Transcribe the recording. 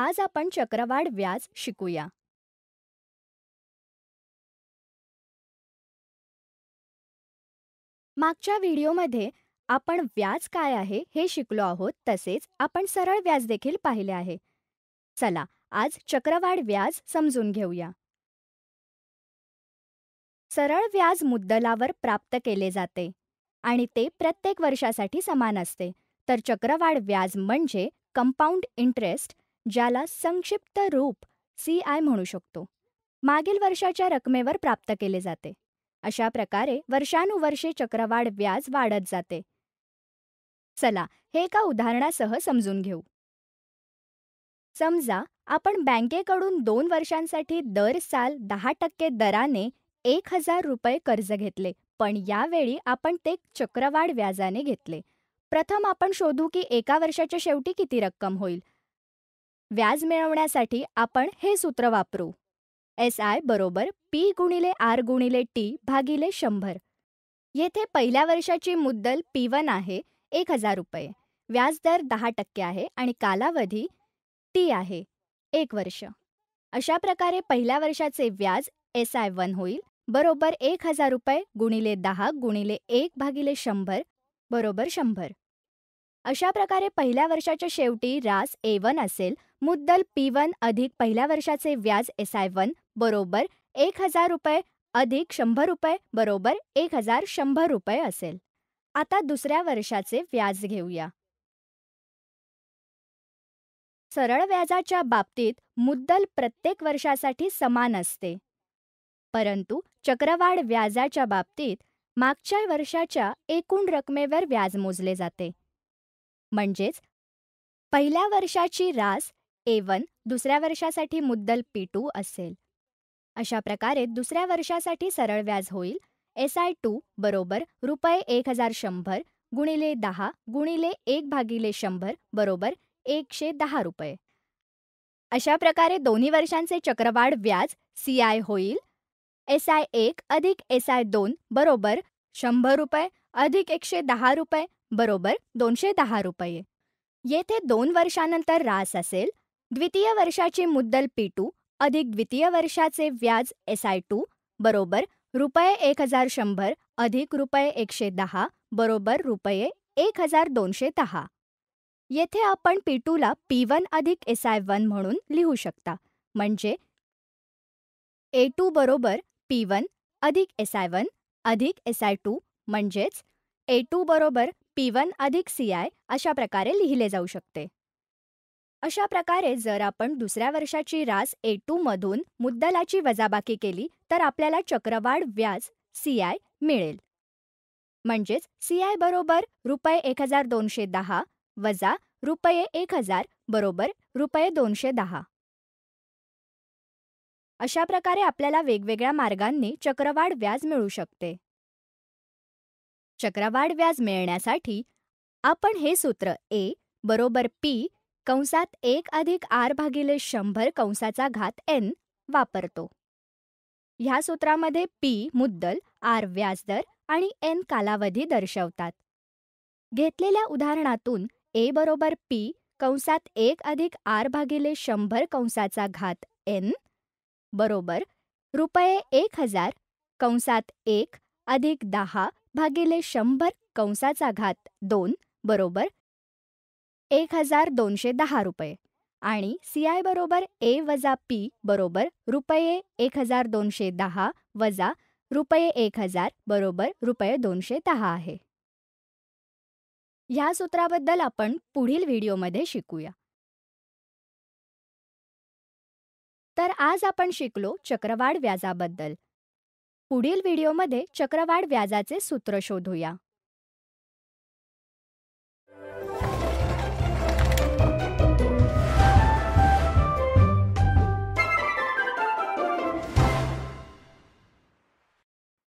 आज आपण चक्रवाढ व्याज शिकूया मागच्या व्हिडिओमध्ये आपण व्याज काय आहे हे शिकलो आहोत तसेच आपण सरळ व्याज देखील पाहिले आहे चला आज चक्रवाढ व्याज समजून घेऊया सरळ व्याज मुद्दलावर प्राप्त केले जाते आणि ते प्रत्येक वर्षासाठी समान असते तर चक्रवाढ व्याज म्हणजे कंपाऊंड इंटरेस्ट ज्याला संक्षिप्त रूप सी आय म्हणू शकतो मागील वर्षाच्या रकमेवर प्राप्त केले जाते अशा प्रकारे वर्षानुवर्षे चक्रवाढ व्याज वाढत जाते चला हे एका उदाहरणासह समजून घेऊ समजा आपण बँकेकडून दोन वर्षांसाठी दर साल दहा टक्के दराने एक हजार रुपये कर्ज घेतले पण यावेळी आपण ते चक्रवाढ व्याजाने घेतले प्रथम आपण शोधू की एका वर्षाच्या शेवटी किती रक्कम होईल व्याज मिळवण्यासाठी आपण हे सूत्र वापरू एस आय बरोबर पी गुणिले आर गुणिले टी भागिले शंभर येथे पहिल्या वर्षाची मुद्दल पी वन आहे एक हजार रुपये व्याजदर दहा टक्के आहे आणि कालावधी टी आहे एक वर्ष अशा प्रकारे पहिल्या वर्षाचे व्याज एस आय वन होईल बरोबर एक हजार रुपये गुणिले दहा गुणिले एक भागिले शंभर बरोबर शंभर अशा प्रकारे पहिल्या वर्षाच्या शेवटी रास ए वन असेल मुद्दल पी वन अधिक पहिल्या वर्षाचे व्याज एस आय वन बरोबर एक हजार रुपये अधिक शंभर रुपये बरोबर एक हजार शंभर रुपये असेल आता दुसऱ्या वर्षाचे व्याज घेऊया सरळ व्याजाच्या बाबतीत मुद्दल प्रत्येक वर्षासाठी समान असते परंतु चक्रवाढ व्याजाच्या बाबतीत मागच्या वर्षाच्या एकूण रकमेवर व्याज मोजले जाते म्हणजेच पहिल्या वर्षाची रास ए वन दुसऱ्या वर्षासाठी मुद्दल पी टू असेल अशा प्रकारे दुसऱ्या वर्षासाठी सरळ व्याज होईल एस आय टू बरोबर रुपये एक हजार शंभर गुणिले दहा गुणिले एक भागिले शंभर बरोबर एकशे दहा रुपये अशा प्रकारे दोन्ही वर्षांचे चक्रवाढ व्याज सी आय होईल एस आय एक अधिक एस आय दोन बरोबर शंभर रुपये अधिक एकशे दहा रुपये बरोबर दोनशे दहा रुपये येथे दोन वर्षानंतर रास असेल द्वितीय वर्षाची मुद्दल पी टू अधिक द्वितीय वर्षाचे व्याज एस आय टू बरोबर रुपये एक हजार शंभर अधिक रुपये एकशे दहा बरोबर रुपये एक हजार दोनशे दहा येथे आपण पी टूला पी वन अधिक एस आय वन म्हणून लिहू शकता म्हणजे ए टू बरोबर पी वन अधिक एस आय वन अधिक एस आय टू म्हणजेच ए टू बरोबर पी वन अधिक सी आय अशा प्रकारे लिहिले जाऊ शकते अशा प्रकारे जर आपण दुसऱ्या वर्षाची रास ए टू मधून मुद्दलाची वजाबाकी केली तर आपल्याला चक्रवाढ व्याज आय मिळेल म्हणजेच आय बरोबर रुपये एक हजार दोनशे दहा वजा रुपये एक हजार बरोबर रुपये दोनशे दहा अशा प्रकारे आपल्याला वेगवेगळ्या मार्गांनी चक्रवाढ व्याज मिळू शकते चक्रवाढ व्याज मिळण्यासाठी आपण हे सूत्र ए बरोबर पी कंसात एक अधिक आर भागिले शंभर कंसाचा घात एन वापरतो ह्या सूत्रामध्ये पी मुद्दल आर व्याजदर आणि एन कालावधी दर्शवतात घेतलेल्या उदाहरणातून ए बरोबर पी कंसात एक अधिक आर भागिले शंभर कंसाचा घात एन बरोबर रुपये एक हजार कंसात एक अधिक दहा भागिले शंभर कंसाचा घात दोन बरोबर एक हजार दोनशे दहा रुपये आणि सी आय बरोबर ए वजा पी बरोबर रुपये एक हजार दोनशे दहा वजा रुपये एक हजार बरोबर रुपये दोनशे दहा आहे ह्या सूत्राबद्दल आपण पुढील व्हिडिओमध्ये शिकूया तर आज आपण शिकलो चक्रवाढ व्याजाबद्दल पुढील व्हिडिओमध्ये चक्रवाढ व्याजाचे सूत्र शोधूया